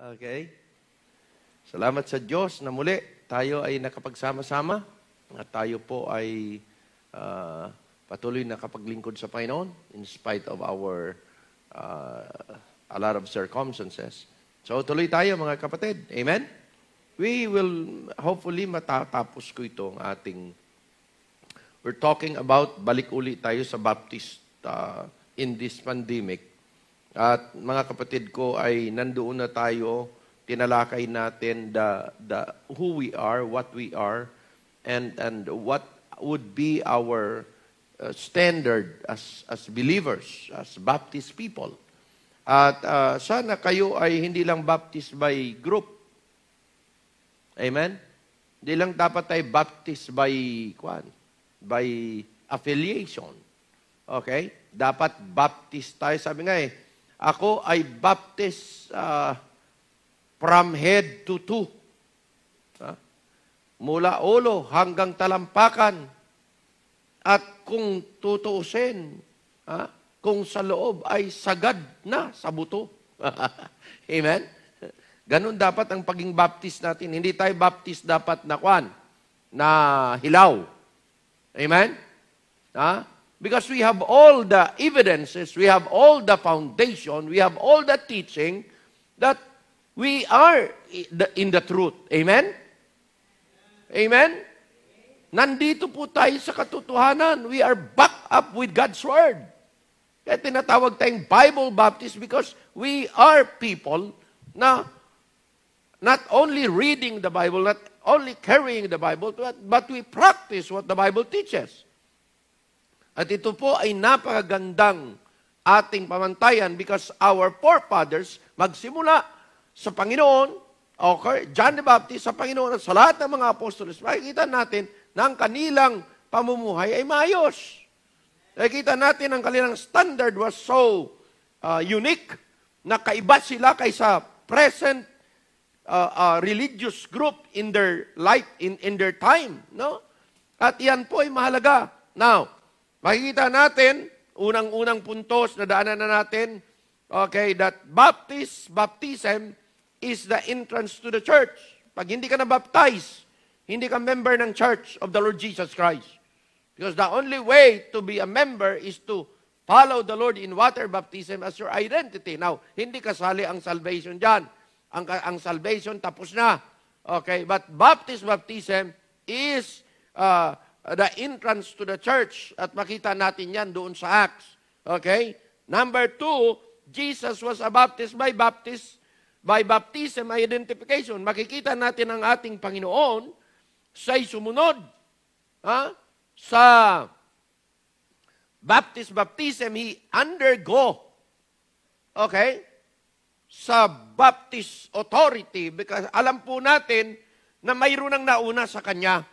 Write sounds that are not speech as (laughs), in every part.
Okay? Salamat sa Diyos na muli tayo ay nakapagsama-sama at tayo po ay uh, patuloy na kapaglingkod sa Panginoon in spite of our uh, a lot of circumstances. So tuloy tayo mga kapatid. Amen? We will hopefully matatapos ko ito ang ating We're talking about balik uli tayo sa Baptist uh, in this pandemic at mga kapatid ko ay nandoon na tayo, tinalakay natin the, the who we are, what we are, and, and what would be our uh, standard as, as believers, as Baptist people. At uh, sana kayo ay hindi lang Baptist by group. Amen? Hindi lang dapat tayo Baptist by, kwan, by affiliation. Okay? Dapat Baptist tayo. Sabi nga eh, ako ay baptist uh, from head to toe. Huh? Mula ulo hanggang talampakan. At kung tutuusin, huh? kung sa loob ay sagad na sa buto. (laughs) Amen? Ganun dapat ang paging baptist natin. Hindi tayo baptist dapat na kwan, na hilaw. Amen? Ha? Because we have all the evidences, we have all the foundation, we have all the teaching that we are in the truth. Amen? Amen? Nandito po tayo sa katotohanan. We are back up with God's Word. Kaya tinatawag tayong Bible Baptist because we are people na not only reading the Bible, not only carrying the Bible, but, but we practice what the Bible teaches. At ito po ay napakagandang ating pamantayan because our forefathers magsimula sa Panginoon, okay, John the Baptist sa Panginoon at sa lahat ng mga apostles, makikita natin na ang kanilang pamumuhay ay maayos. Nakikita natin ang kanilang standard was so uh, unique na kaiba sila kaysa present uh, uh, religious group in their life in in their time, no? At yan po ay mahalaga. Now, Makikita natin, unang-unang puntos na daanan na natin, okay, that baptism, baptism is the entrance to the church. Pag hindi ka na-baptize, hindi ka member ng church of the Lord Jesus Christ. Because the only way to be a member is to follow the Lord in water baptism as your identity. Now, hindi kasali ang salvation dyan. Ang, ang salvation tapos na. Okay, but baptism, baptism is uh, the entrance to the church. At makita natin yan doon sa Acts. Okay? Number two, Jesus was a baptist by baptist by baptism identification. Makikita natin ang ating Panginoon siya'y sumunod ha? sa baptist baptism he undergo okay sa baptist authority because alam po natin na mayroon ang nauna sa kanya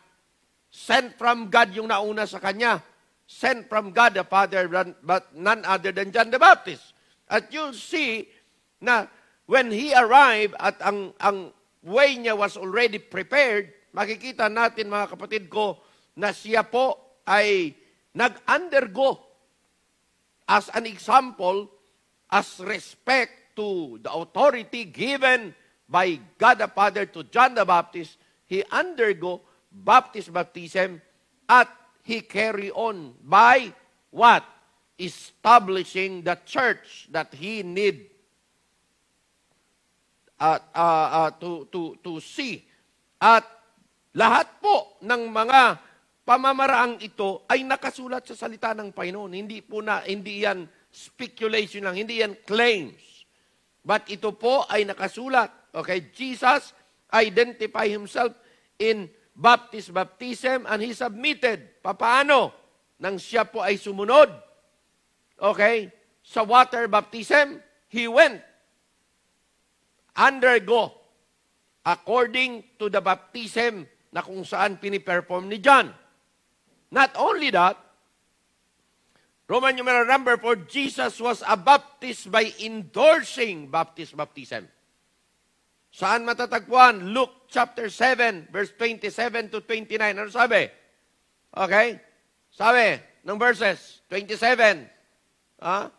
Sent from God yung nauna sa kanya. Sent from God the Father, but none other than John the Baptist. At you'll see na when he arrived at ang, ang way niya was already prepared, makikita natin mga kapatid ko na siya po ay nag-undergo as an example, as respect to the authority given by God the Father to John the Baptist, he undergo Baptist baptism, at he carry on by what? Establishing the church that he need at, uh, uh, to, to, to see. At lahat po ng mga pamamaraang ito ay nakasulat sa salita ng Panginoon. Hindi po na, hindi yan speculation lang, hindi yan claims. But ito po ay nakasulat. Okay, Jesus identify himself in baptism, baptism, and he submitted. Papaano? Nang siya po ay sumunod. Okay? Sa water baptism, he went. Undergo. According to the baptism na kung saan piniperform ni John. Not only that, Roman numeral number 4, Jesus was a baptist by endorsing baptist baptism. Saan matatagpuan? Luke chapter 7, verse 27 to 29. Ano sabi? Okay? Sabi ng verses 27. Ah?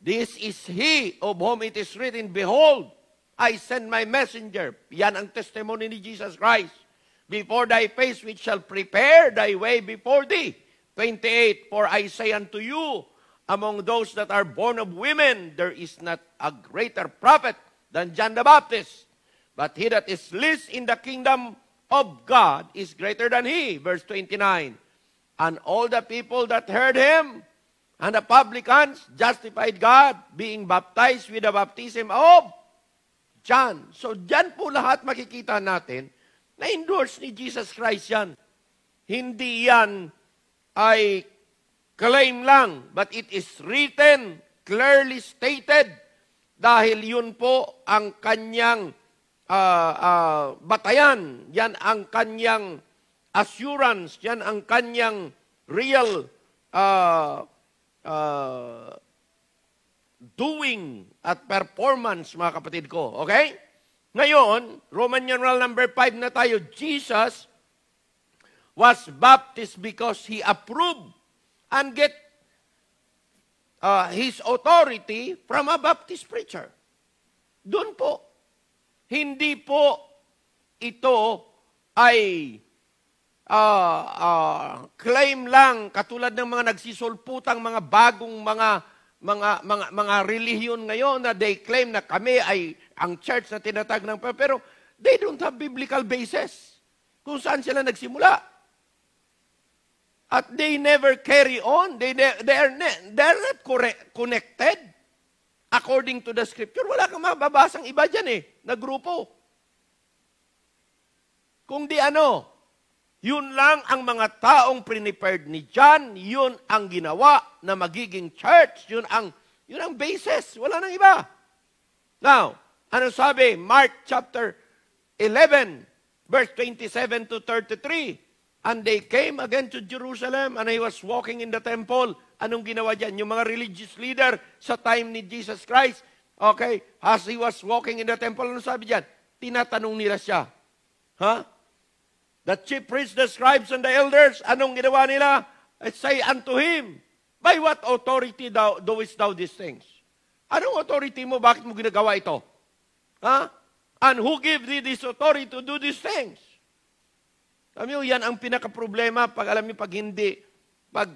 This is He of whom it is written, Behold, I send my messenger. Yan ang testimony ni Jesus Christ. Before thy face, which shall prepare thy way before thee. 28, For I say unto you, among those that are born of women, there is not a greater prophet than John the Baptist. But he that is least in the kingdom of God is greater than he. Verse 29. And all the people that heard him and the publicans justified God, being baptized with the baptism of John. So dyan po lahat makikita natin na endorsed ni Jesus Christ yan. Hindi yan ay claim lang, but it is written, clearly stated dahil yun po ang kanyang uh, uh, batayan, yan ang kanyang assurance, yan ang kanyang real uh, uh, doing at performance, mga kapatid ko. Okay? Ngayon, Roman numeral number 5 na tayo. Jesus was baptized because He approved. And get uh, his authority from a Baptist preacher. Doon po. Hindi po ito ay uh, uh, claim lang katulad ng mga nagsisulputang mga bagong mga mga mga mga relihiyon ngayon na they claim na kami ay ang church na tinatag ng pero they don't have biblical basis kung saan sila nagsimula. At they never carry on. They, they, they are ne- they're not correct, connected according to the scripture. Wala kang mababasang iba dyan eh, na grupo. Kung di ano, yun lang ang mga taong prepared ni John, yun ang ginawa na magiging church, yun ang, yun ang basis, wala nang iba. Now, ano sabi? Mark chapter 11, verse 27 to 33. And they came again to Jerusalem and he was walking in the temple. Anong ginawa dyan? Yung mga religious leader sa time ni Jesus Christ, okay, as he was walking in the temple, ano sabi dyan? Tinatanong nila siya. Ha? Huh? The chief priests, the scribes, and the elders, anong ginawa nila? It say unto him, By what authority thou, doest thou these things? Anong authority mo? Bakit mo ginagawa ito? Ha? Huh? And who gave thee this authority to do these things? Alam niyo, yan ang pinaka-problema pag alam niyo, pag hindi. Pag,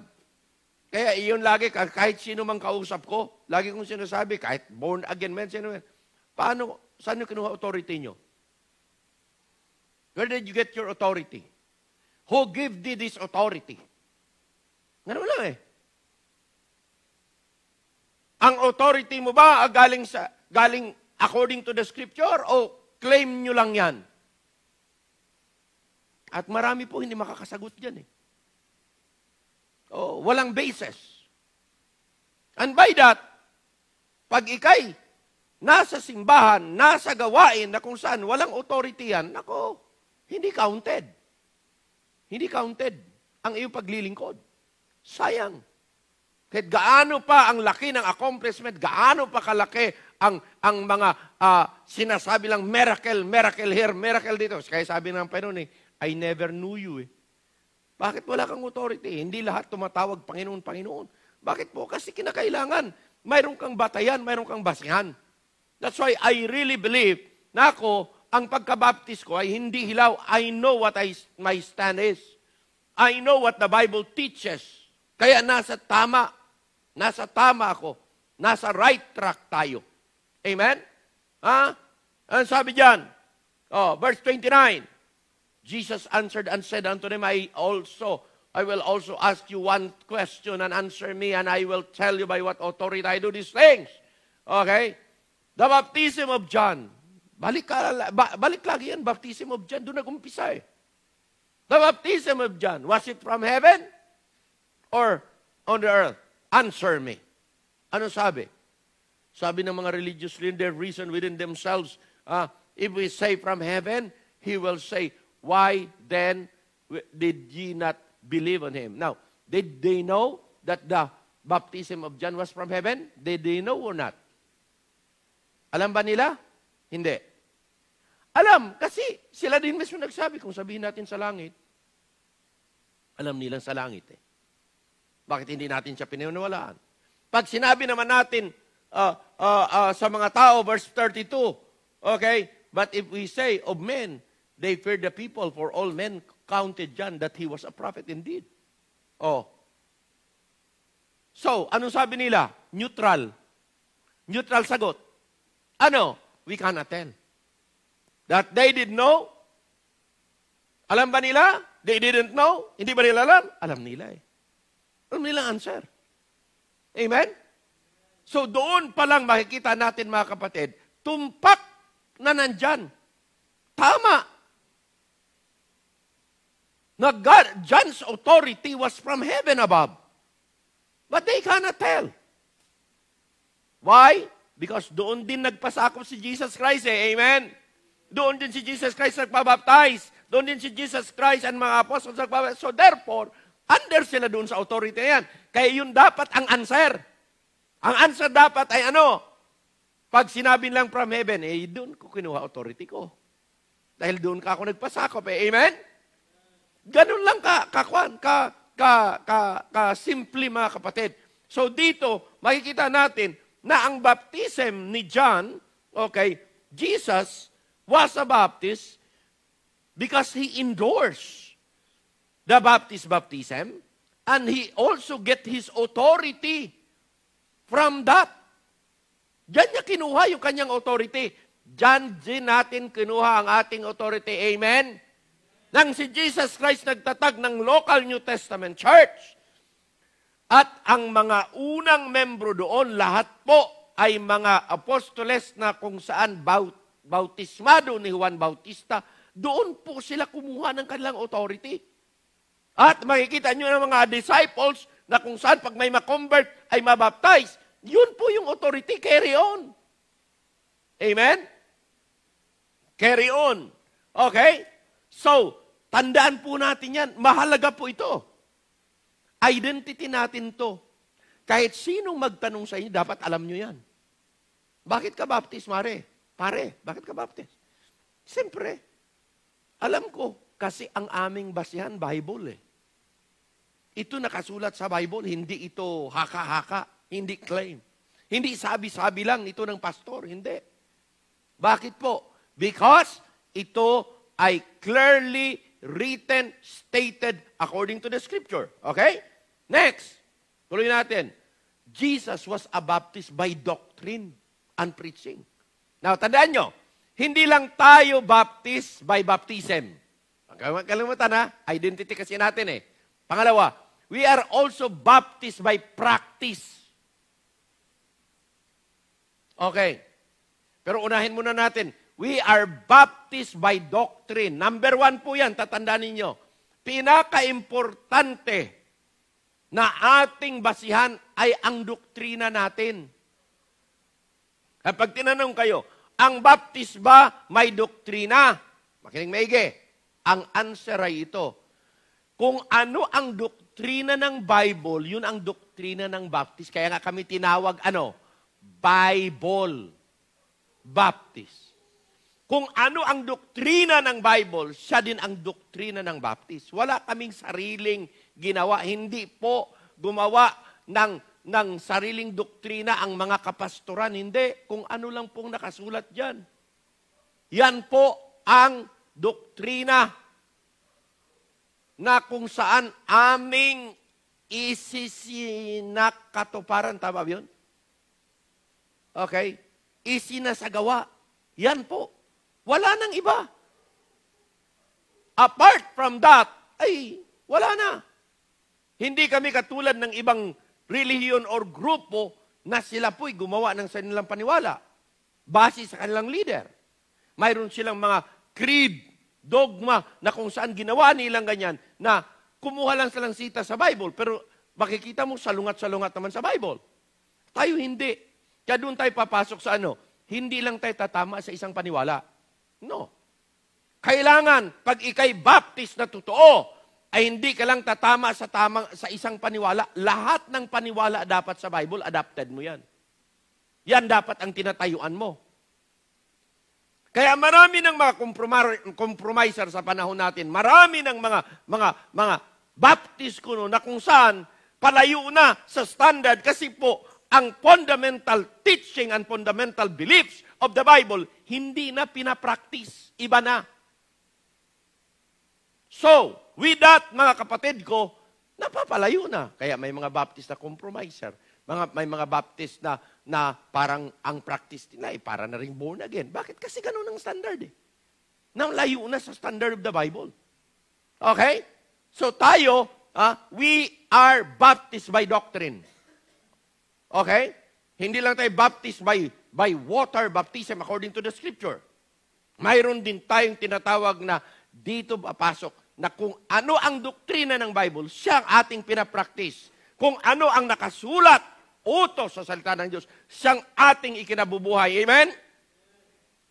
kaya iyon lagi, kahit sino mang kausap ko, lagi kong sinasabi, kahit born again man, sino man, paano, saan niyo kinuha authority niyo? Where did you get your authority? Who gave thee this authority? Ganun lang eh. Ang authority mo ba galing sa galing according to the scripture o claim nyo lang yan? At marami po hindi makakasagot dyan eh. Oh, walang basis. And by that, pag ikay nasa simbahan, nasa gawain na kung saan walang authority yan, nako, hindi counted. Hindi counted ang iyong paglilingkod. Sayang. Kahit gaano pa ang laki ng accomplishment, gaano pa kalaki ang ang mga uh, sinasabi lang miracle, miracle here, miracle dito. Kaya sabi ng Pinoy, I never knew you eh. Bakit wala kang authority? Hindi lahat tumatawag, Panginoon, Panginoon. Bakit po? Kasi kinakailangan. Mayroon kang batayan, mayroon kang basihan. That's why I really believe na ako, ang pagkabaptis ko ay hindi hilaw. I know what I, my stand is. I know what the Bible teaches. Kaya nasa tama. Nasa tama ako. Nasa right track tayo. Amen? Ha? Ano sabi diyan? Oh, verse 29. Jesus answered and said unto them, I also, I will also ask you one question and answer me, and I will tell you by what authority I do these things. Okay? The baptism of John. Balik, ka, ba, balik lagi yan, baptism of John. Doon nag-umpisa eh. The baptism of John, was it from heaven or on the earth? Answer me. Ano sabi? Sabi ng mga religious leaders, reason within themselves, uh, if we say from heaven, he will say, Why then did ye not believe on him? Now, did they know that the baptism of John was from heaven? Did they know or not? Alam ba nila? Hindi. Alam, kasi sila din mismo nagsabi kung sabihin natin sa langit. Alam nilang sa langit eh. Bakit hindi natin siya pinanawalaan? Pag sinabi naman natin uh, uh, uh, sa mga tao, verse 32, okay, but if we say of men, They feared the people, for all men counted John that he was a prophet indeed. Oh. So, anong sabi nila? Neutral. Neutral sagot. Ano? We cannot tell. That they did know? Alam ba nila? They didn't know? Hindi ba nila alam? Alam nila eh. Alam nila answer. Amen? So doon pa lang makikita natin mga kapatid, tumpak na nandyan. Tama Now, God, John's authority was from heaven above. But they cannot tell. Why? Because doon din nagpasakop si Jesus Christ eh. Amen? Doon din si Jesus Christ nagpabaptize. Doon din si Jesus Christ and mga apostles nagpabaptize. So therefore, under sila doon sa authority na yan. Kaya yun dapat ang answer. Ang answer dapat ay ano? Pag sinabi lang from heaven, eh doon ko kinuha authority ko. Dahil doon ka ako nagpasakop eh. Amen? Ganun lang ka, kakwan, ka, ka, ka, ka simple mga kapatid. So dito, makikita natin na ang baptism ni John, okay, Jesus was a Baptist because he endorsed the Baptist baptism and he also get his authority from that. Diyan niya kinuha yung kanyang authority. Diyan din natin kinuha ang ating authority. Amen? nang si Jesus Christ nagtatag ng local New Testament church. At ang mga unang membro doon, lahat po ay mga apostoles na kung saan baut bautismado ni Juan Bautista, doon po sila kumuha ng kanilang authority. At makikita nyo ng mga disciples na kung saan pag may makonvert ay mabaptize, yun po yung authority, carry on. Amen? Carry on. Okay? So, tandaan po natin yan. Mahalaga po ito. Identity natin to. Kahit sino magtanong sa inyo, dapat alam nyo yan. Bakit ka baptist, mare? Pare, bakit ka baptist? Siyempre, alam ko, kasi ang aming basihan, Bible eh. Ito nakasulat sa Bible, hindi ito haka-haka, hindi claim. Hindi sabi-sabi lang ito ng pastor, hindi. Bakit po? Because ito I clearly written, stated according to the scripture. Okay? Next. Tuloy natin. Jesus was a Baptist by doctrine and preaching. Now, tandaan nyo, hindi lang tayo Baptist by baptism. Kalimutan ha, identity kasi natin eh. Pangalawa, we are also Baptist by practice. Okay. Pero unahin muna natin, We are baptized by doctrine. Number one po yan, tatandaan ninyo. Pinaka-importante na ating basihan ay ang doktrina natin. Kapag tinanong kayo, ang baptis ba may doktrina? Makinig maigi. Ang answer ay ito. Kung ano ang doktrina ng Bible, yun ang doktrina ng baptis. Kaya nga kami tinawag ano? Bible. Baptist kung ano ang doktrina ng Bible, siya din ang doktrina ng Baptist. Wala kaming sariling ginawa. Hindi po gumawa ng, ng sariling doktrina ang mga kapastoran. Hindi. Kung ano lang pong nakasulat dyan. Yan po ang doktrina na kung saan aming isisinakatuparan. Tama ba yun? Okay? Isinasagawa. Yan po. Wala nang iba. Apart from that, ay wala na. Hindi kami katulad ng ibang religion or grupo na sila po'y gumawa ng sanilang paniwala base sa kanilang leader. Mayroon silang mga creed, dogma na kung saan ginawa nilang ganyan na kumuha lang silang sita sa Bible pero makikita mo salungat-salungat naman sa Bible. Tayo hindi. Kaya doon tayo papasok sa ano, hindi lang tayo tatama sa isang paniwala. No. Kailangan, pag ikay baptist na totoo, ay hindi ka lang tatama sa, tamang, sa isang paniwala. Lahat ng paniwala dapat sa Bible, adapted mo yan. Yan dapat ang tinatayuan mo. Kaya marami ng mga compromiser sa panahon natin, marami ng mga mga mga Baptist kuno na kung saan palayo na sa standard kasi po ang fundamental teaching and fundamental beliefs of the Bible hindi na pinapractice. Iba na. So, with that, mga kapatid ko, napapalayo na. Kaya may mga Baptist na compromiser. Mga, may mga Baptist na, na parang ang practice nila ay para na rin born again. Bakit? Kasi ganun ang standard eh. Nang layo na sa standard of the Bible. Okay? So tayo, ah, we are baptized by doctrine. Okay? Hindi lang tayo baptized by, by water baptism according to the scripture. Mayroon din tayong tinatawag na dito papasok na kung ano ang doktrina ng Bible, siya ang ating pinapractice. Kung ano ang nakasulat, utos sa salita ng Diyos, siyang ating ikinabubuhay. Amen?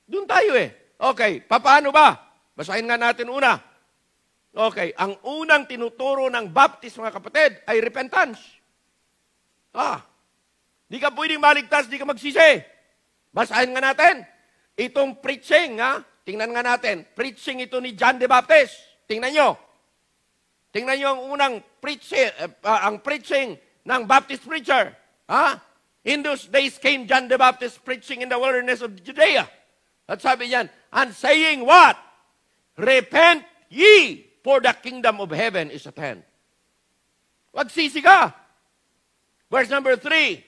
Doon tayo eh. Okay, papaano ba? Basahin nga natin una. Okay, ang unang tinuturo ng baptism, mga kapatid, ay repentance. Ah, Di ka pwedeng maligtas, di ka magsisi. Basahin nga natin. Itong preaching, ha? Tingnan nga natin. Preaching ito ni John the Baptist. Tingnan nyo. Tingnan nyo ang unang preaching, uh, eh, ah, ang preaching ng Baptist preacher. Ha? In those days came John the Baptist preaching in the wilderness of Judea. At sabi niyan, and saying what? Repent ye, for the kingdom of heaven is at hand. Magsisi ka. Verse number 3,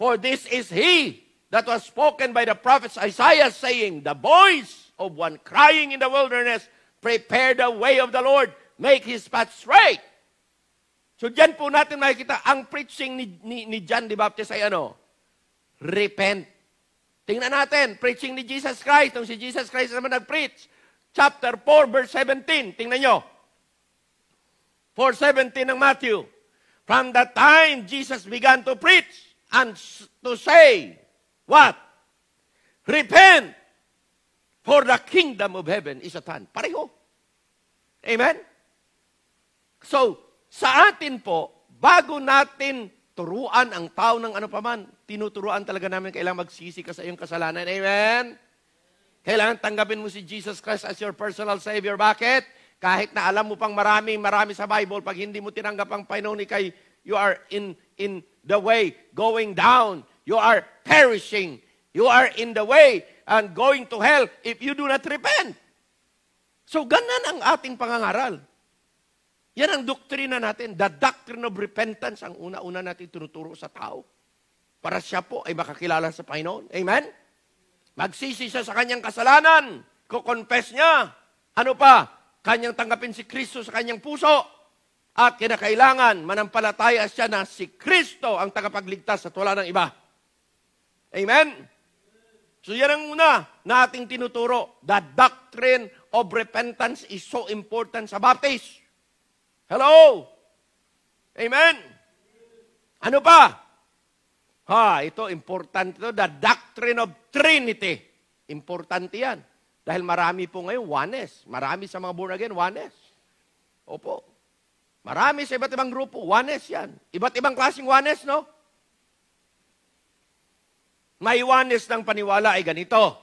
For this is he that was spoken by the prophet Isaiah, saying, The voice of one crying in the wilderness, Prepare the way of the Lord, make his path straight. So dyan po natin makikita, ang preaching ni, ni, ni John the Baptist ay ano? Repent. Tingnan natin, preaching ni Jesus Christ, nung si Jesus Christ naman nag-preach. Chapter 4, verse 17, tingnan nyo. 4.17 ng Matthew. From the time Jesus began to preach, and to say, what? Repent, for the kingdom of heaven is at hand. Pareho. Amen? So, sa atin po, bago natin turuan ang tao ng ano paman, tinuturuan talaga namin kailangan magsisi ka sa iyong kasalanan. Amen? Kailangan tanggapin mo si Jesus Christ as your personal Savior. Bakit? Kahit na alam mo pang marami, marami sa Bible, pag hindi mo tinanggap ang Panginoon, kay you are in, in, the way going down. You are perishing. You are in the way and going to hell if you do not repent. So, ganun ang ating pangangaral. Yan ang doktrina natin. The doctrine of repentance ang una-una natin tinuturo sa tao. Para siya po ay makakilala sa Panginoon. Amen? Magsisi siya sa kanyang kasalanan. Kukonfess niya. Ano pa? Kanyang tanggapin si Kristo sa kanyang puso at kinakailangan manampalataya siya na si Kristo ang tagapagligtas at wala ng iba. Amen? So yan ang una na ating tinuturo. The doctrine of repentance is so important sa baptism. Hello? Amen? Ano pa? Ha, ito important ito. The doctrine of Trinity. Importante yan. Dahil marami po ngayon, oneness. Marami sa mga born again, oneness. Opo. Marami sa iba't ibang grupo. Oneness yan. Iba't ibang klaseng oneness, no? May oneness ng paniwala ay ganito.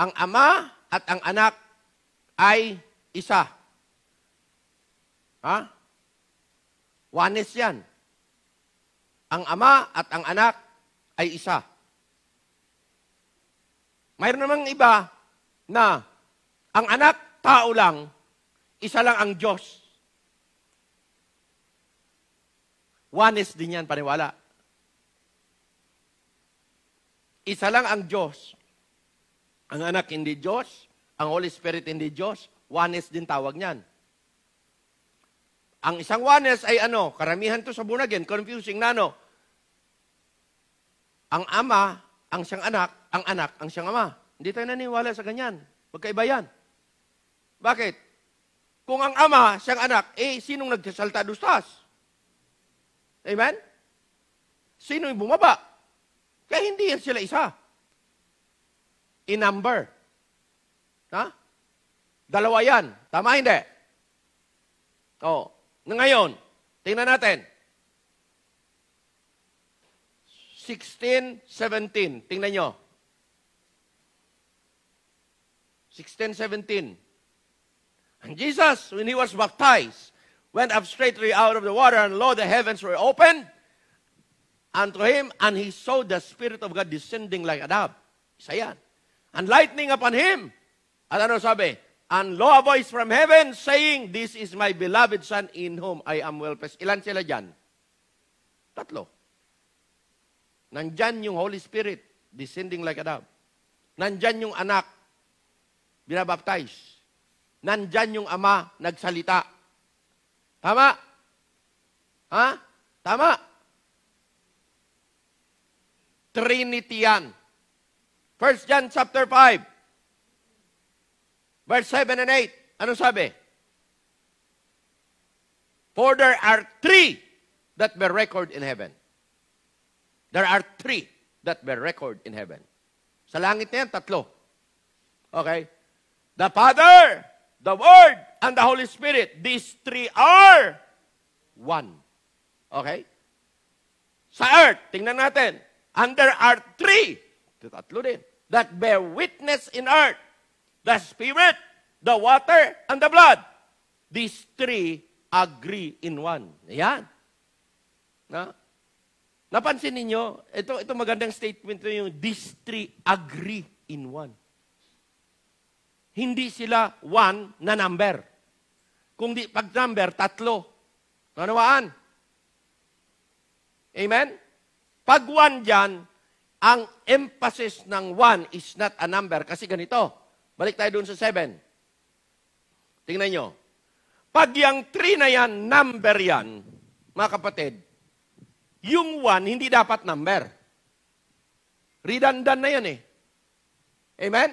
Ang ama at ang anak ay isa. Ha? Oneness yan. Ang ama at ang anak ay isa. Mayroon namang iba na ang anak, tao lang, isa lang ang Diyos. One is din yan, paniwala. Isa lang ang Diyos. Ang anak hindi Diyos, ang Holy Spirit hindi Diyos, oneness din tawag niyan. Ang isang oneness ay ano, karamihan to sa bunagin, confusing na ano. Ang ama, ang siyang anak, ang anak, ang siyang ama. Hindi tayo naniwala sa ganyan. Magkaiba yan. Bakit? Kung ang ama, siyang anak, eh, sinong nagsasalta dustas? Amen? Sino yung bumaba? Kaya hindi yan sila isa. In number. Ha? Dalawa yan. Tama hindi? Oo. Na ngayon, tingnan natin. 16, 17. Tingnan nyo. 16, 17. And Jesus, when He was baptized, went up straightly out of the water, and lo, the heavens were open unto him, and he saw the Spirit of God descending like a dove. Isa yan. And lightning upon him. At ano sabi? And lo, a voice from heaven saying, This is my beloved Son in whom I am well pleased. Ilan sila dyan? Tatlo. Nandyan yung Holy Spirit descending like a dove. Nandyan yung anak binabaptize. Nandyan yung ama nagsalita Tama? Ha? Tama? Trinity yan. 1 John chapter 5, verse 7 and 8. Ano sabi? For there are three that were record in heaven. There are three that were record in heaven. Sa langit na yan, tatlo. Okay? The Father, the Word, and the Holy Spirit. These three are one. Okay? Sa earth, tingnan natin. And there are three, tatlo din, that bear witness in earth. The Spirit, the water, and the blood. These three agree in one. Ayan. Na? Napansin ninyo, ito, ito magandang statement nyo yung these three agree in one hindi sila one na number. Kung di pag number, tatlo. Nanawaan. Amen? Pag one dyan, ang emphasis ng one is not a number. Kasi ganito, balik tayo dun sa seven. Tingnan nyo. Pag yung three na yan, number yan, mga kapatid, yung one, hindi dapat number. Redundant na yan eh. Amen?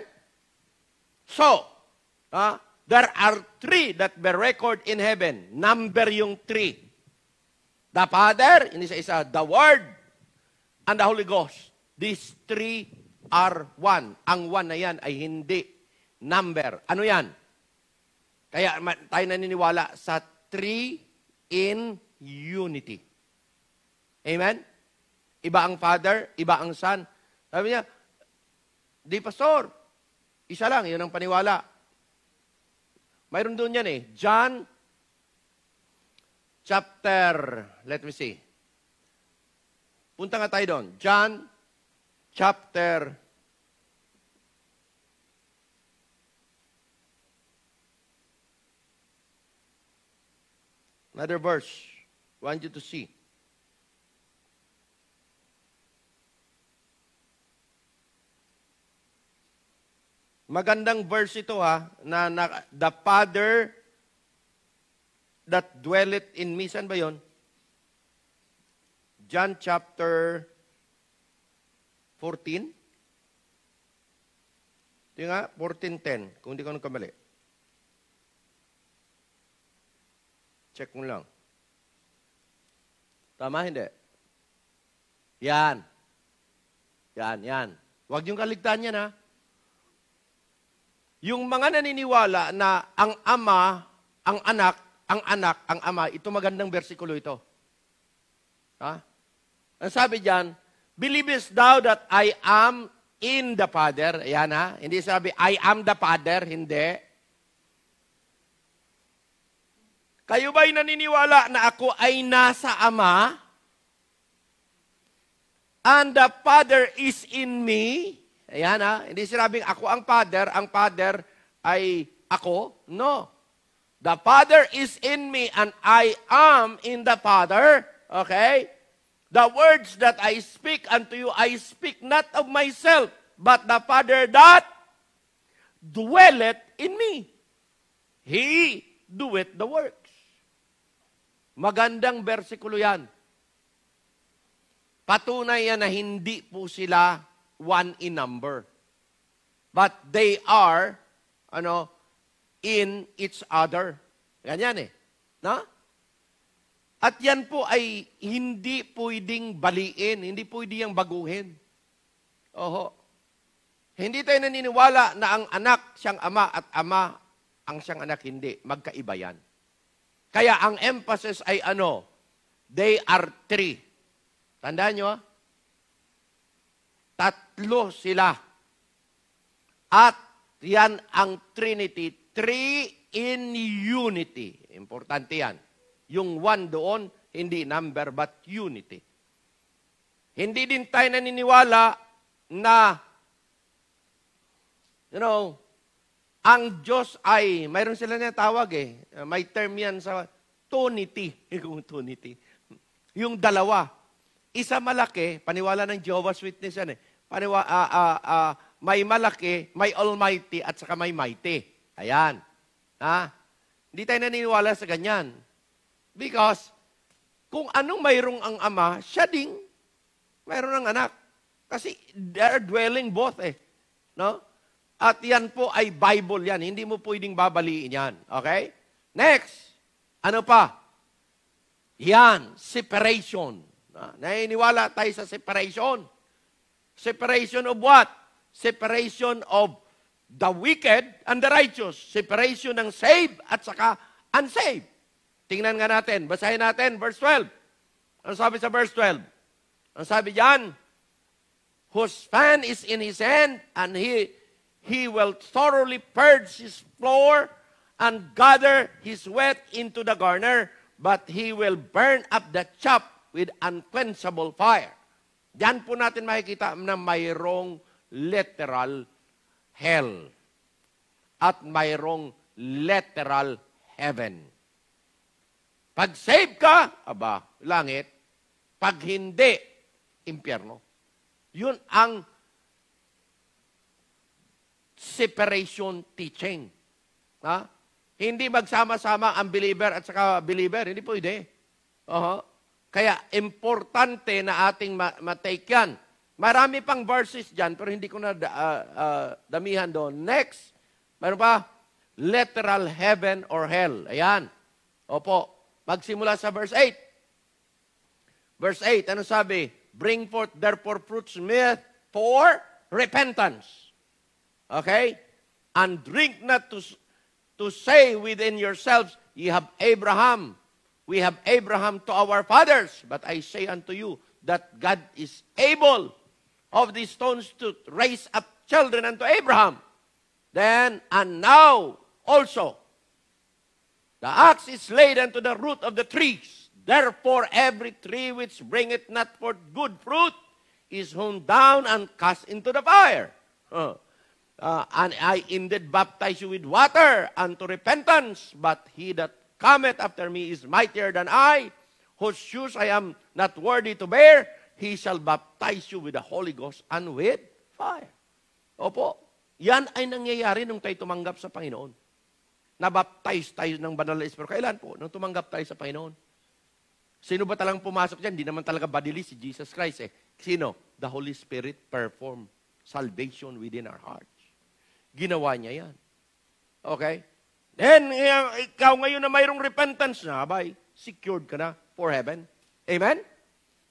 So, uh, there are three that be record in heaven. Number yung three. The Father, inisa-isa, the Word, and the Holy Ghost. These three are one. Ang one na yan ay hindi number. Ano yan? Kaya tayo naniniwala sa three in unity. Amen? Iba ang Father, iba ang Son. Sabi niya, Di, Pastor, isa lang, yun ang paniwala. Mayroon doon yan eh. John chapter, let me see. Punta nga tayo doon. John chapter 1. Another verse. I want you to see. Magandang verse ito ha, na, na the Father that dwelleth in me. San ba yun? John chapter 14. Ito nga, 14.10, kung hindi ko kamali. Check mo lang. Tama, hindi? Yan. Yan, yan. Huwag yung kaligtaan yan, ha? yung mga naniniwala na ang ama, ang anak, ang anak, ang ama, ito magandang bersikulo ito. Ha? Ang sabi diyan, believest thou that I am in the Father. Ayan ha. Hindi sabi, I am the Father. Hindi. Kayo ba'y naniniwala na ako ay nasa Ama? And the Father is in me? Ayan ha, hindi sinabing ako ang Father, ang Father ay ako. No. The Father is in me and I am in the Father. Okay? The words that I speak unto you, I speak not of myself, but the Father that dwelleth in me. He doeth the works. Magandang bersikulo yan. Patunay yan na hindi po sila one in number. But they are, ano, in each other. Ganyan eh. No? At yan po ay hindi pwedeng baliin, hindi pwedeng baguhin. Oho. Hindi tayo naniniwala na ang anak siyang ama at ama ang siyang anak hindi. Magkaiba yan. Kaya ang emphasis ay ano? They are three. Tandaan nyo ah? Tatlo sila. At yan ang Trinity. Three in unity. Importante yan. Yung one doon, hindi number but unity. Hindi din tayo naniniwala na, you know, ang Diyos ay, mayroon sila na tawag eh, may term yan sa tunity. (laughs) Yung tunity. Yung dalawa. Isa malaki, paniwala ng Jehovah's Witness yan eh paniwa, uh, ah, uh, ah, uh, ah, may malaki, may almighty, at saka may mighty. Ayan. Ha? Hindi tayo naniniwala sa ganyan. Because, kung anong mayroong ang ama, siya ding mayroon ang anak. Kasi they are dwelling both eh. No? At yan po ay Bible yan. Hindi mo pwedeng babaliin yan. Okay? Next. Ano pa? Yan. Separation. Nainiwala tayo sa separation. Separation of what? Separation of the wicked and the righteous. Separation ng saved at saka unsaved. Tingnan nga natin. Basahin natin, verse 12. Ang sabi sa verse 12? Ang sabi diyan, whose fan is in his hand and he he will thoroughly purge his floor and gather his wheat into the garner, but he will burn up the chaff with unquenchable fire. Diyan po natin makikita na mayroong literal hell at mayroong literal heaven. Pag save ka, aba, langit. Pag hindi, impyerno. Yun ang separation teaching. Ha? Hindi magsama-sama ang believer at saka believer. Hindi pwede. Uh-huh. Kaya importante na ating ma yan. Marami pang verses dyan, pero hindi ko na uh, uh, damihan doon. Next, meron pa? Literal heaven or hell. Ayan. Opo. Magsimula sa verse 8. Verse 8, ano sabi? Bring forth therefore fruits meet for repentance. Okay? And drink not to, to say within yourselves, ye have Abraham we have Abraham to our fathers. But I say unto you that God is able of these stones to raise up children unto Abraham. Then and now also, the axe is laid unto the root of the trees. Therefore, every tree which bringeth not forth good fruit is hewn down and cast into the fire. Uh, and I indeed baptize you with water unto repentance, but he that cometh after me is mightier than I, whose shoes I am not worthy to bear. He shall baptize you with the Holy Ghost and with fire. Opo, yan ay nangyayari nung tayo tumanggap sa Panginoon. Nabaptize tayo ng banal na espiritu. Kailan po? Nung tumanggap tayo sa Panginoon. Sino ba talagang pumasok dyan? Hindi naman talaga bodily si Jesus Christ eh. Sino? The Holy Spirit perform salvation within our hearts. Ginawa niya yan. Okay? Then, eh, ikaw ngayon na mayroong repentance na, abay, secured ka na for heaven. Amen?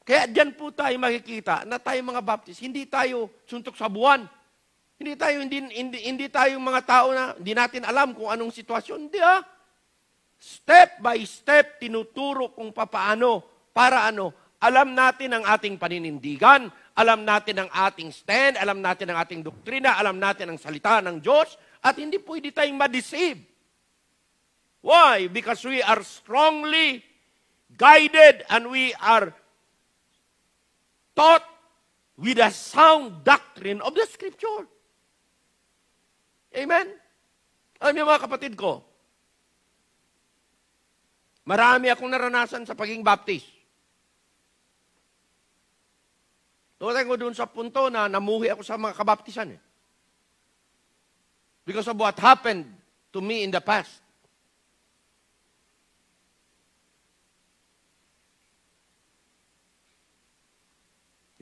Kaya dyan po tayo makikita na tayo mga Baptist, hindi tayo suntok sa buwan. Hindi tayo, hindi, hindi, hindi tayo mga tao na hindi natin alam kung anong sitwasyon. Hindi ah. Step by step, tinuturo kung papaano, para ano. Alam natin ang ating paninindigan, alam natin ang ating stand, alam natin ang ating doktrina, alam natin ang salita ng Diyos, at hindi pwede tayong ma-deceive. Why? Because we are strongly guided and we are taught with a sound doctrine of the Scripture. Amen? Alam niyo mga kapatid ko, marami akong naranasan sa pagiging baptist. Dumating ko doon sa punto na namuhi ako sa mga kabaptisan. Eh. Because of what happened to me in the past.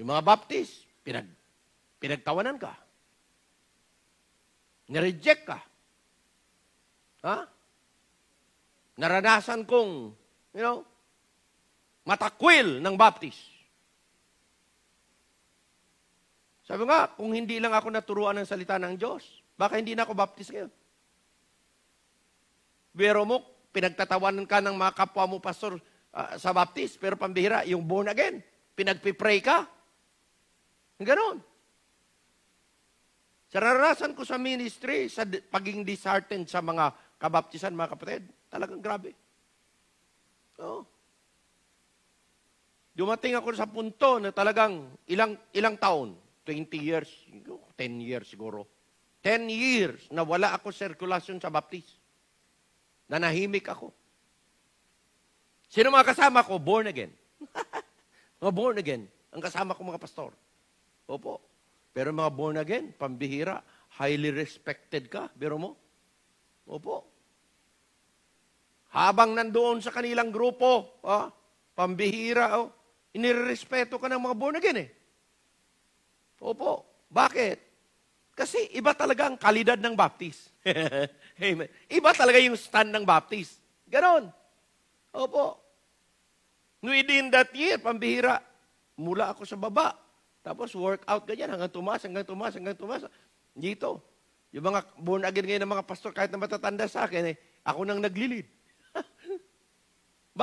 Yung mga Baptist, pinag, pinagtawanan ka. Nireject ka. Ha? Naranasan kong, you know, matakwil ng Baptist. Sabi nga, kung hindi lang ako naturuan ng salita ng Diyos, baka hindi na ako Baptist ngayon. Pero mo, pinagtatawanan ka ng mga kapwa mo, pastor, uh, sa Baptist, pero pambihira, yung born again, pinagpipray ka, Ganon. Sa naranasan ko sa ministry, sa paging disheartened sa mga kabaptisan, mga kapatid, talagang grabe. Oo. No? Dumating ako sa punto na talagang ilang, ilang taon, 20 years, 10 years siguro, 10 years na wala ako circulation sa baptist. nahimik ako. Sino mga kasama ko? Born again. (laughs) mga born again. Ang kasama ko mga pastor. Opo. Pero mga born again, pambihira, highly respected ka, biro mo. Opo. Habang nandoon sa kanilang grupo, ah, pambihira, oh, inirespeto ka ng mga born again eh. Opo. Bakit? Kasi iba talaga ang kalidad ng baptist. (laughs) Amen. Iba talaga yung stand ng baptist. Ganon. Opo. Within that year, pambihira, mula ako sa baba, tapos workout ganyan hanggang tumaas, hanggang tumaas, hanggang tumaas. Dito. Yung mga born again ngayon ng mga pastor, kahit na matatanda sa akin, eh, ako nang naglilid. (laughs)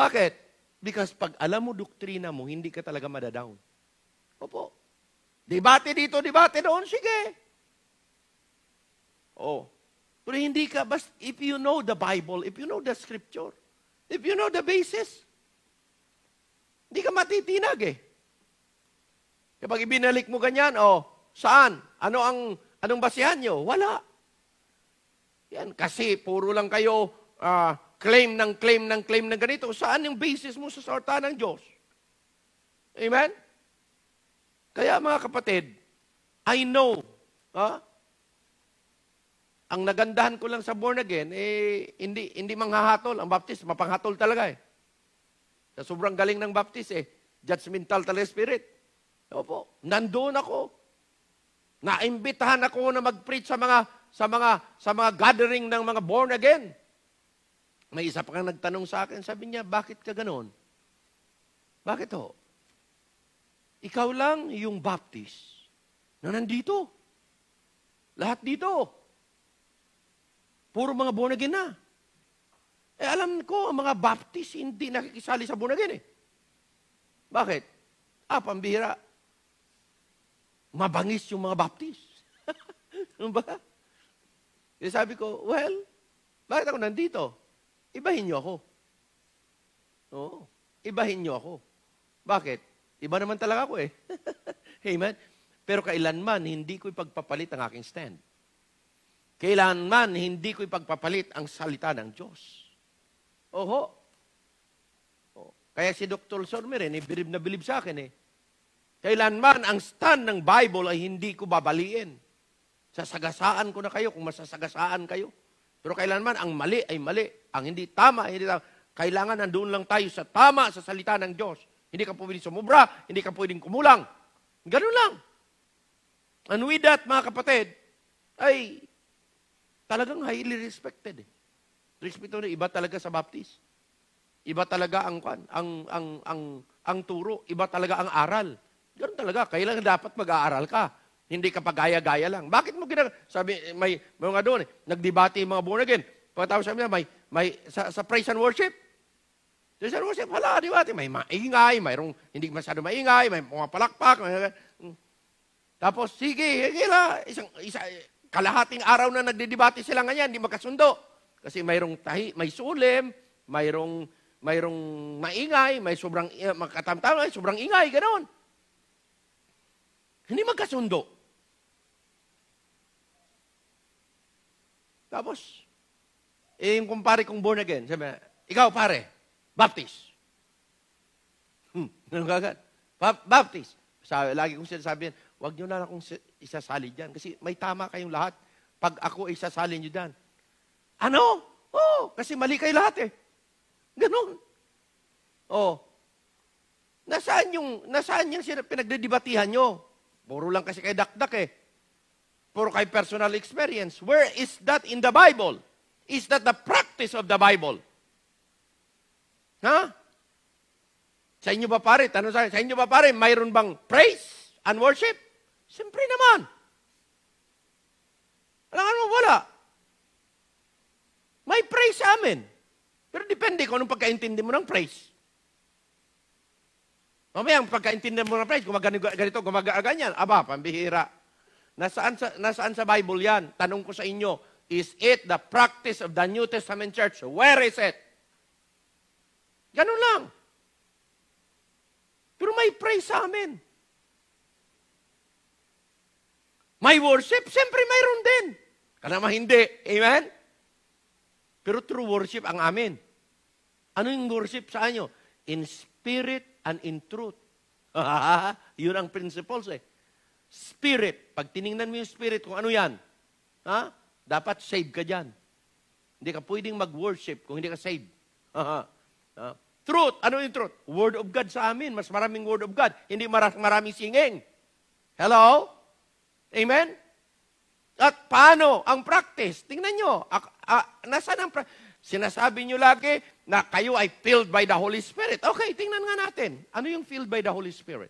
Bakit? Because pag alam mo doktrina mo, hindi ka talaga madadown. Opo. Debate dito, debate doon, sige. Oh. Pero hindi ka, bas, if you know the Bible, if you know the Scripture, if you know the basis, hindi ka matitinag eh. Kapag eh, ibinalik mo ganyan, oh, saan? Ano ang, anong basihan nyo? Wala. Yan, kasi puro lang kayo uh, claim ng claim ng claim ng ganito. Saan yung basis mo sa sorta ng Diyos? Amen? Kaya mga kapatid, I know, ha? Huh? ang nagandahan ko lang sa born again, eh, hindi, hindi manghahatol. Ang baptist, mapanghatol talaga eh. Sa sobrang galing ng baptist eh, judgmental talaga spirit. Opo, nandoon ako. Naimbitahan ako na mag-preach sa mga sa mga sa mga gathering ng mga born again. May isa pa kang nagtanong sa akin, sabi niya, bakit ka ganoon? Bakit ho? Ikaw lang yung baptist na nandito. Lahat dito. Puro mga born again na. Eh alam ko, ang mga baptist hindi nakikisali sa born again eh. Bakit? Ah, pambihira mabangis yung mga Baptist. (laughs) ano ba? E sabi ko, well, bakit ako nandito? Ibahin niyo ako. Oo. Ibahin niyo ako. Bakit? Iba naman talaga ako eh. (laughs) Amen? Pero kailanman, hindi ko ipagpapalit ang aking stand. Kailanman, hindi ko ipagpapalit ang salita ng Diyos. Oho. Oh. kaya si Dr. Sormer, eh, bilib na bilib sa akin eh. Kailanman ang stand ng Bible ay hindi ko babaliin. Sasagasaan ko na kayo kung masasagasaan kayo. Pero kailanman ang mali ay mali. Ang hindi tama ay hindi tama. Kailangan nandoon lang tayo sa tama sa salita ng Diyos. Hindi ka pwedeng sumubra, hindi ka pwedeng kumulang. Ganun lang. And with that, mga kapatid, ay talagang highly respected. Eh. Respeto na iba talaga sa Baptist. Iba talaga ang, ang, ang, ang, ang turo. Iba talaga ang aral. Ganun talaga. Kailangan dapat mag-aaral ka. Hindi ka pagaya-gaya lang. Bakit mo ginag... Sabi, may, may mga doon, eh, nagdebate yung mga born again. Pagkatapos sabi niya, may, may, sa, sa praise and worship. Praise and worship, hala, di ba? May maingay, mayroong hindi masyado maingay, may mga palakpak. May, tapos, sige, kila, isang, isa, kalahating araw na nagdedebate sila ngayon, hindi makasundo. Kasi mayroong tahi, may sulim, mayroong, mayroong maingay, may sobrang, eh, makatamtam, sobrang ingay, ganoon. Hindi magkasundo. Tapos, eh, yung kumpare kong born again, sabi ikaw pare, baptist. Hmm, ganun kagad. Ba- baptist. Sabi, lagi kong sinasabi yan, huwag nyo na akong isasali dyan kasi may tama kayong lahat. Pag ako isasali nyo dyan. Ano? Oo, oh, kasi mali kayo lahat eh. Ganun. Oo. Oh. Nasaan yung, nasaan yung pinagdedebatihan nyo? Puro lang kasi kay dakdak eh. Puro kay personal experience. Where is that in the Bible? Is that the practice of the Bible? Ha? Huh? Sa inyo ba pare? Tanong sa, sa inyo ba pare, mayroon bang praise and worship? Siyempre naman. Alam ano, wala. May praise sa amin. Pero depende kung anong pagkaintindi mo ng praise. Mamaya, pagkaintindihan mo ng friends, gumagano, ganito, gumaga, ganyan. Aba, pambihira. Nasaan sa, nasaan sa Bible yan? Tanong ko sa inyo, is it the practice of the New Testament church? Where is it? Ganun lang. Pero may praise sa amin. May worship, siyempre mayroon din. Kanama hindi. Amen? Pero true worship ang amin. Ano yung worship sa inyo? In spirit and in truth. (laughs) Yun ang principles eh. Spirit. Pag tiningnan mo yung spirit, kung ano yan, ha? dapat saved ka dyan. Hindi ka pwedeng mag-worship kung hindi ka saved. (laughs) ha? Truth. Ano yung truth? Word of God sa amin. Mas maraming word of God. Hindi mar- maraming singing. Hello? Amen? At paano? Ang practice. Tingnan nyo. A- a- nasaan ang practice? Sinasabi nyo lagi na kayo ay filled by the Holy Spirit. Okay, tingnan nga natin. Ano yung filled by the Holy Spirit?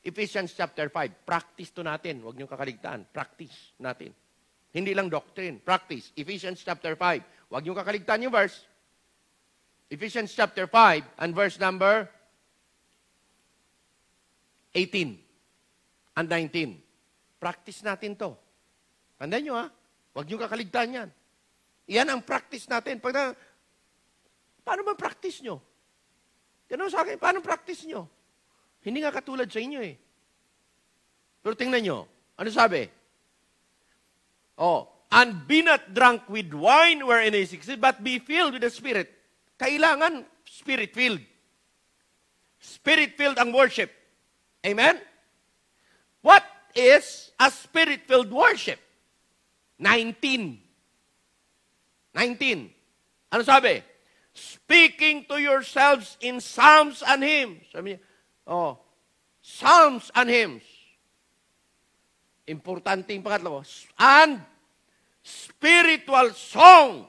Ephesians chapter 5, practice to natin. Huwag nyo kakaligtaan. Practice natin. Hindi lang doctrine, practice. Ephesians chapter 5. Huwag nyo kakaligtaan yung verse. Ephesians chapter 5 and verse number 18 and 19. Practice natin to. Tandaan nyo ha. Huwag nyo kakaligtaan yan. Yan ang practice natin. Pag na, paano ba practice nyo? Tanong sa akin, paano practice nyo? Hindi nga katulad sa inyo eh. Pero tingnan nyo, ano sabi? Oh, and be not drunk with wine wherein is excess, but be filled with the Spirit. Kailangan Spirit-filled. Spirit-filled ang worship. Amen? What is a Spirit-filled worship? 19. 19. Ano sabi? Speaking to yourselves in psalms and hymns. Sabi niya, oh, psalms and hymns. Importante yung pangatlo. And spiritual songs.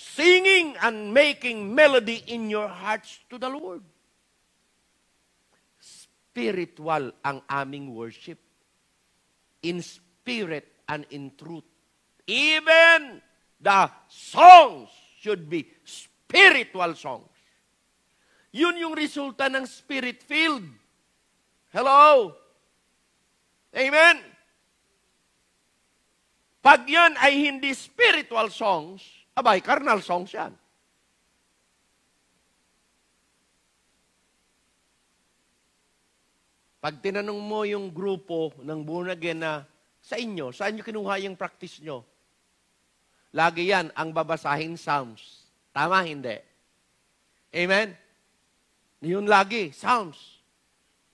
Singing and making melody in your hearts to the Lord. Spiritual ang aming worship. In spirit and in truth. Even the songs should be spiritual songs. Yun yung resulta ng spirit-filled. Hello? Amen? Pag yan ay hindi spiritual songs, abay, carnal songs yan. Pag tinanong mo yung grupo ng born again na sa inyo, saan nyo kinuha yung practice nyo? Lagi yan ang babasahin Psalms. Tama, hindi? Amen? Yun lagi, Psalms.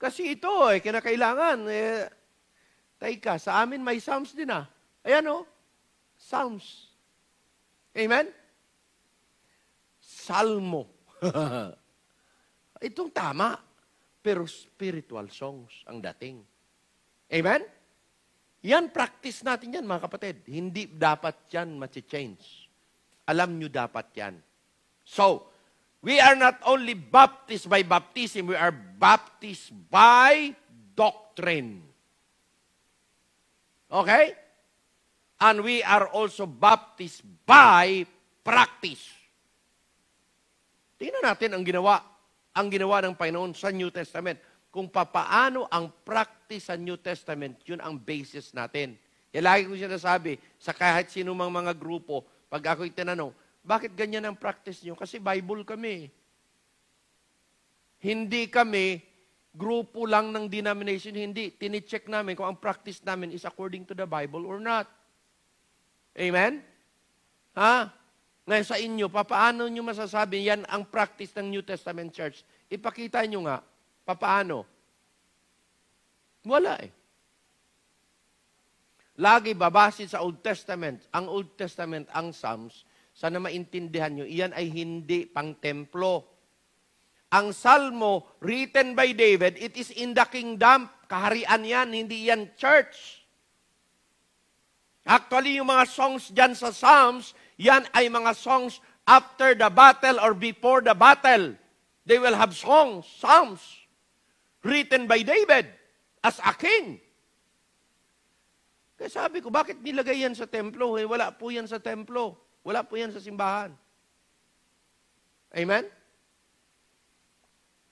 Kasi ito, eh, kinakailangan. Eh, Tayka, sa amin may Psalms din ah. Ayan oh, Psalms. Amen? Salmo. (laughs) Itong tama. Pero spiritual songs ang dating. Amen? Yan, practice natin yan, mga kapatid. Hindi dapat yan change Alam nyo dapat yan. So, we are not only baptized by baptism, we are baptized by doctrine. Okay? And we are also baptized by practice. Tingnan natin ang ginawa, ang ginawa ng Panginoon sa New Testament kung papaano ang practice sa New Testament, yun ang basis natin. Kaya lagi ko sinasabi sa kahit sino mang mga grupo, pag ako'y tinanong, bakit ganyan ang practice nyo? Kasi Bible kami. Eh. Hindi kami grupo lang ng denomination, hindi. Tinicheck namin kung ang practice namin is according to the Bible or not. Amen? Ha? Ngayon sa inyo, paano nyo masasabi yan ang practice ng New Testament Church? Ipakita nyo nga Papaano? Wala eh. Lagi babase sa Old Testament. Ang Old Testament, ang Psalms, sana maintindihan nyo, iyan ay hindi pang templo. Ang Salmo, written by David, it is in the kingdom. Kaharian yan, hindi yan church. Actually, yung mga songs dyan sa Psalms, yan ay mga songs after the battle or before the battle. They will have songs, Psalms written by David as a king. Kaya sabi ko, bakit nilagay yan sa templo? Eh, wala po yan sa templo. Wala po yan sa simbahan. Amen?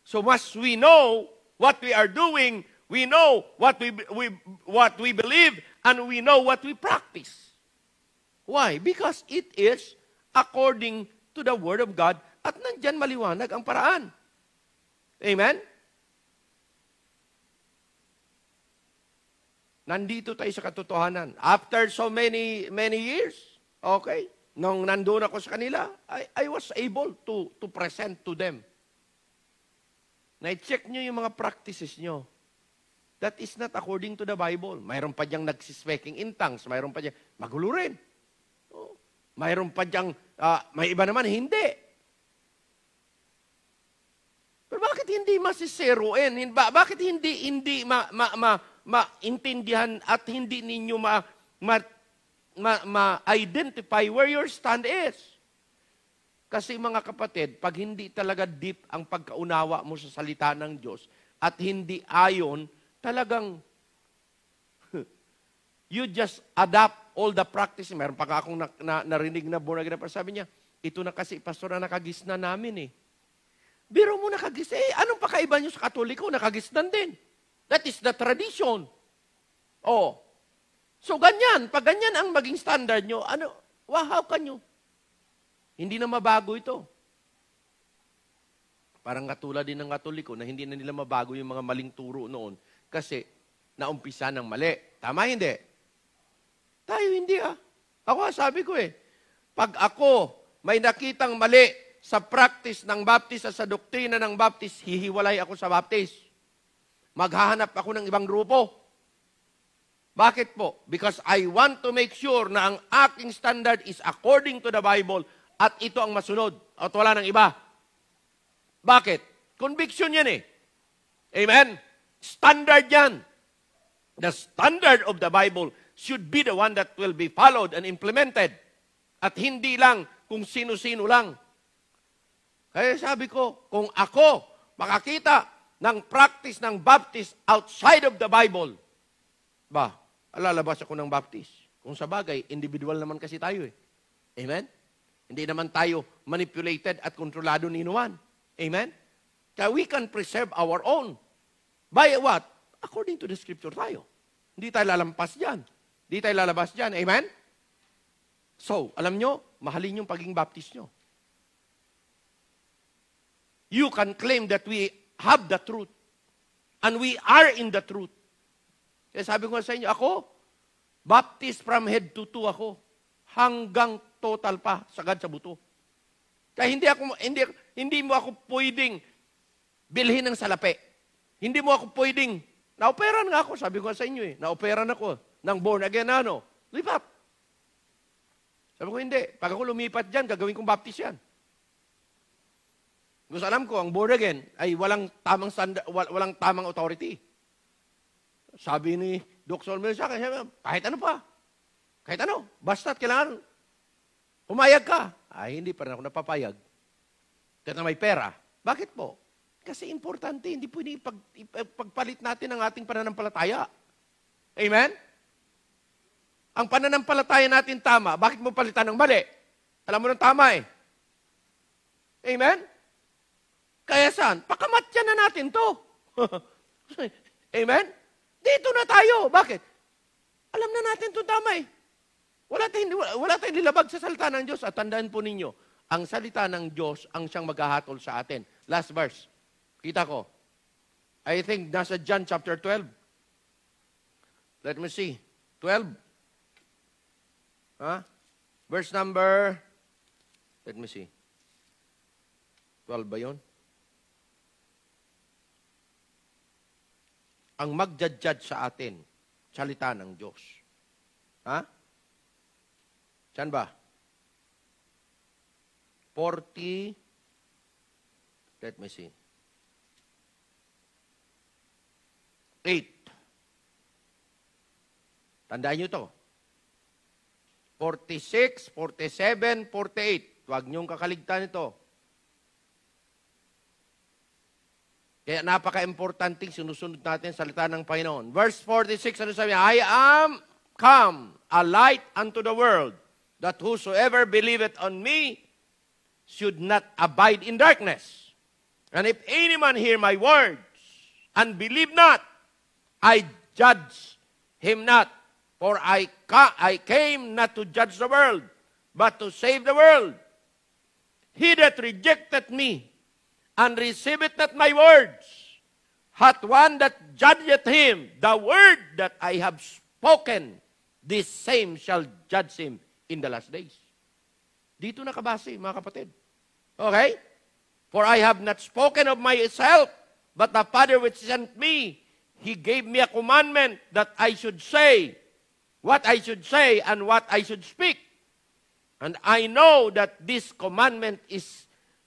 So once we know what we are doing, we know what we, we, what we believe, and we know what we practice. Why? Because it is according to the Word of God at nandyan maliwanag ang paraan. Amen? Nandito tayo sa katotohanan. After so many, many years, okay, nung nandun ako sa kanila, I, I was able to, to present to them. Na-check nyo yung mga practices nyo. That is not according to the Bible. Mayroon pa diyang nagsispeking in tongues, mayroon pa diyang magulo rin. Oh. Mayroon pa diyang, uh, ah, may iba naman, hindi. Pero bakit hindi masisiruin? Bakit hindi hindi ma, ma, ma, maintindihan at hindi ninyo ma, ma, ma, ma-identify where your stand is. Kasi mga kapatid, pag hindi talaga deep ang pagkaunawa mo sa salita ng Diyos at hindi ayon, talagang you just adapt all the practice. Meron pa akong na, na, narinig na born again. Sabi niya, ito na kasi, pastor, na nakagisna namin eh. Biro mo nakagisna. Eh, anong pakaiba niyo sa katoliko? Nakagisnan din. That is the tradition. Oh. So ganyan, pag ganyan ang maging standard nyo, ano, wahaw ka nyo. Hindi na mabago ito. Parang katulad din ng katoliko na hindi na nila mabago yung mga maling turo noon kasi naumpisa ng mali. Tama hindi? Tayo hindi ah. Ako ah, sabi ko eh, pag ako may nakitang mali sa practice ng baptis at sa doktrina ng baptis, hihiwalay ako sa baptis maghahanap ako ng ibang grupo. Bakit po? Because I want to make sure na ang aking standard is according to the Bible at ito ang masunod at wala ng iba. Bakit? Conviction yan eh. Amen? Standard yan. The standard of the Bible should be the one that will be followed and implemented. At hindi lang kung sino-sino lang. Kaya sabi ko, kung ako makakita ng practice ng Baptist outside of the Bible. Ba, alalabas ako ng Baptist. Kung sa bagay, individual naman kasi tayo eh. Amen? Hindi naman tayo manipulated at kontrolado ni Inuan. Amen? Kaya we can preserve our own. By what? According to the scripture tayo. Hindi tayo lalampas dyan. Hindi tayo lalabas dyan. Amen? So, alam nyo, mahalin yung paging baptist nyo. You can claim that we have the truth. And we are in the truth. Kaya eh, sabi ko sa inyo, ako, baptist from head to toe ako. Hanggang total pa, sagad sa buto. Kaya hindi ako hindi hindi mo ako pwedeng bilhin ng salapi. Hindi mo ako pwedeng naoperan nga ako, sabi ko sa inyo eh. Naoperan ako ng born again ano, lipat. Sabi ko, hindi. Pag ako lumipat dyan, gagawin kong baptist yan. Gusto alam ko, ang born again ay walang tamang, sanda, walang tamang authority. Sabi ni Doc Solmel sa akin, kahit ano pa. Kahit ano. Basta kailangan pumayag ka. Ay, hindi pa rin ako napapayag. Kahit na may pera. Bakit po? Kasi importante, hindi po ipag, ipagpalit natin ang ating pananampalataya. Amen? Ang pananampalataya natin tama, bakit mo palitan ng mali? Alam mo nang tama eh. Amen? Kaya saan? Pakamatya na natin to. (laughs) Amen? Dito na tayo. Bakit? Alam na natin to tama eh. Wala tayong, wala tayong lilabag sa salita ng Diyos. At tandaan po ninyo, ang salita ng Diyos ang siyang maghahatol sa atin. Last verse. Kita ko. I think nasa John chapter 12. Let me see. 12. Huh? Verse number, let me see. 12 ba yun? ang magja sa atin, salita ng Diyos. Ha? Saan ba? 40, let me see. 8. Tandaan nyo to. 46, 47, 48. Huwag niyong kakaligtan ito. Kaya napaka-importanting sinusunod natin ang salita ng Panginoon. Verse 46, ano sabi? I am come, a light unto the world, that whosoever believeth on me should not abide in darkness. And if any man hear my words and believe not, I judge him not. For I, ca I came not to judge the world, but to save the world. He that rejected me and receiveth not my words, hath one that judgeth him. The word that I have spoken, this same shall judge him in the last days. Dito nakabase, mga kapatid. Okay? For I have not spoken of myself, but the Father which sent me, He gave me a commandment that I should say what I should say and what I should speak. And I know that this commandment is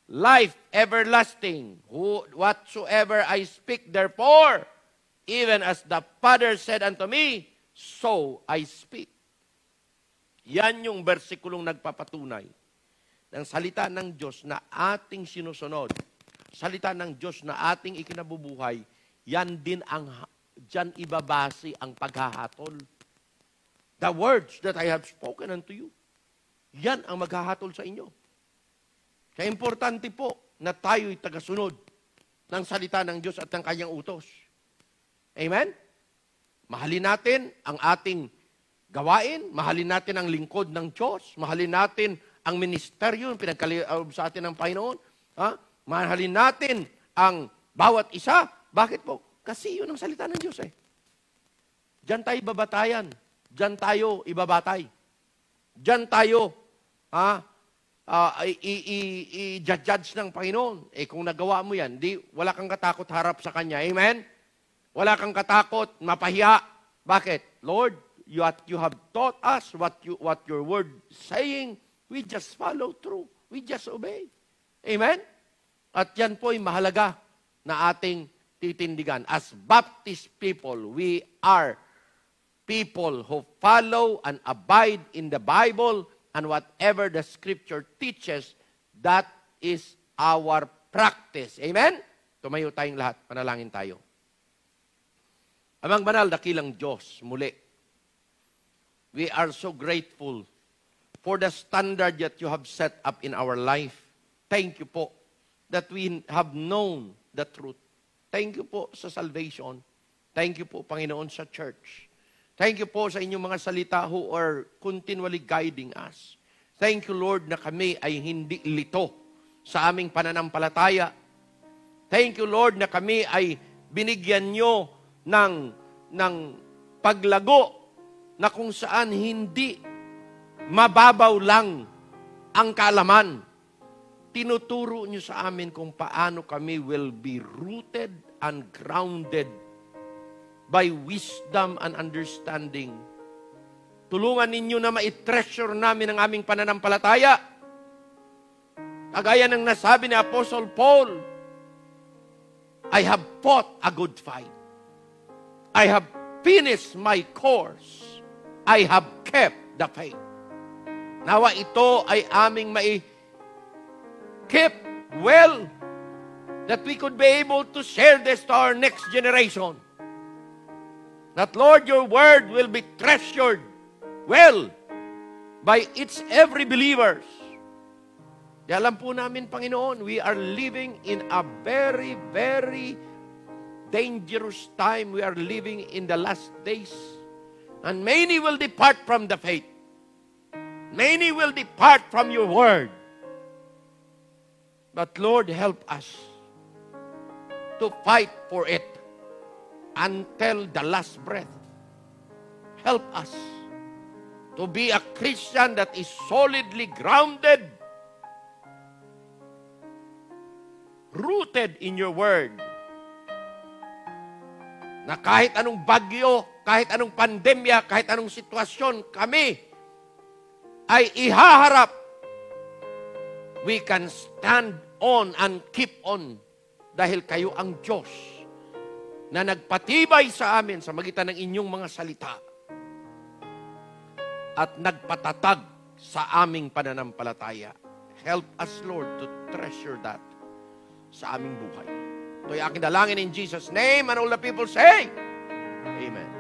life everlasting, who, whatsoever I speak therefore, even as the Father said unto me, so I speak. Yan yung versikulong nagpapatunay ng salita ng Diyos na ating sinusunod, salita ng Diyos na ating ikinabubuhay, yan din ang, dyan ibabase ang paghahatol. The words that I have spoken unto you, yan ang maghahatol sa inyo. Kaya importante po na tayo'y tagasunod ng salita ng Diyos at ng kanyang utos. Amen? Mahalin natin ang ating gawain, mahalin natin ang lingkod ng Diyos, mahalin natin ang ministeryo, pinagkaloob sa atin ng Panginoon. Ha? Mahalin natin ang bawat isa. Bakit po? Kasi yun ang salita ng Diyos eh. Diyan tayo babatayan. Diyan tayo ibabatay. Diyan tayo ha, uh, i-judge ng Panginoon. Eh kung nagawa mo yan, di, wala kang katakot harap sa Kanya. Amen? Wala kang katakot, mapahiya. Bakit? Lord, you, what you have taught us, what, you, what your word saying, we just follow through. We just obey. Amen? At yan po ay mahalaga na ating titindigan. As Baptist people, we are people who follow and abide in the Bible and whatever the scripture teaches, that is our practice. Amen? Tumayo tayong lahat. Panalangin tayo. Amang banal, dakilang Diyos, muli. We are so grateful for the standard that you have set up in our life. Thank you po that we have known the truth. Thank you po sa salvation. Thank you po, Panginoon, sa church. Thank you po sa inyong mga salita who are continually guiding us. Thank you, Lord, na kami ay hindi lito sa aming pananampalataya. Thank you, Lord, na kami ay binigyan nyo ng, ng paglago na kung saan hindi mababaw lang ang kalaman. Tinuturo nyo sa amin kung paano kami will be rooted and grounded by wisdom and understanding. Tulungan ninyo na ma-treasure namin ang aming pananampalataya. Kagaya ng nasabi ni Apostle Paul, I have fought a good fight. I have finished my course. I have kept the faith. Nawa ito ay aming mai keep well that we could be able to share this to our next generation that, Lord, your word will be treasured well by its every believers. Di alam po namin, Panginoon, we are living in a very, very dangerous time. We are living in the last days. And many will depart from the faith. Many will depart from your word. But Lord, help us to fight for it until the last breath. Help us to be a Christian that is solidly grounded, rooted in your word. Na kahit anong bagyo, kahit anong pandemya, kahit anong sitwasyon, kami ay ihaharap. We can stand on and keep on dahil kayo ang Diyos na nagpatibay sa amin sa magitan ng inyong mga salita at nagpatatag sa aming pananampalataya. Help us, Lord, to treasure that sa aming buhay. Ito'y aking dalangin in Jesus' name and all the people say, Amen.